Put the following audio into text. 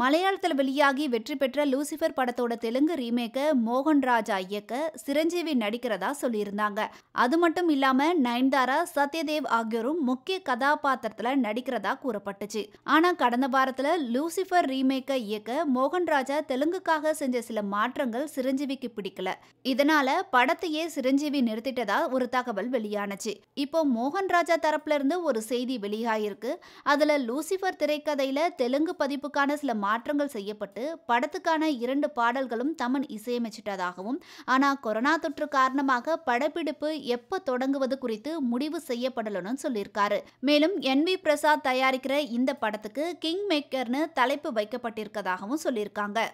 மலையாளத்தில் வெளியாகி வெற்றி பெற்ற லூசிஃபர் படத்தோட தெலுங்கு ரீமேக்கை மோகன் ராஜா இயக்க சிரஞ்சீவி நடிக்கிறதா சொல்லியிருந்தாங்க அது மட்டும் இல்லாம நயன்தாரா சத்யதேவ் ஆகியோரும் முக்கிய கதாபாத்திரத்துல நடிக்கிறதா கூறப்பட்டுச்சு ஆனா கடந்த வாரத்துல லூசிஃபர் ரீமேக்கை இயக்க மோகன் ராஜா தெலுங்குக்காக செஞ்ச சில மாற்றங்கள் சிரஞ்சீவிக்கு பிடிக்கல இதனால படத்தையே சிரஞ்சீவி நிறுத்திட்டதா ஒரு தகவல் வெளியானச்சு இப்போ மோகன் ராஜா தரப்புல இருந்து ஒரு செய்தி வெளியாயிருக்கு அதுல லூசிஃபர் திரைக்கதையில தெலுங்கு பதிப்புக்கான சில மாற்றங்கள் செய்யப்பட்டு படத்துக்கான இரண்டு பாடல்களும் தமன் இசையமைச்சிட்டதாகவும் ஆனால் கொரோனா தொற்று காரணமாக படப்பிடிப்பு எப்போ தொடங்குவது குறித்து முடிவு செய்யப்படலன்னு சொல்லியிருக்காரு மேலும் என் வி பிரசாத் தயாரிக்கிற இந்த படத்துக்கு கிங் மேக்கர்னு தலைப்பு வைக்கப்பட்டிருக்கதாகவும் சொல்லியிருக்காங்க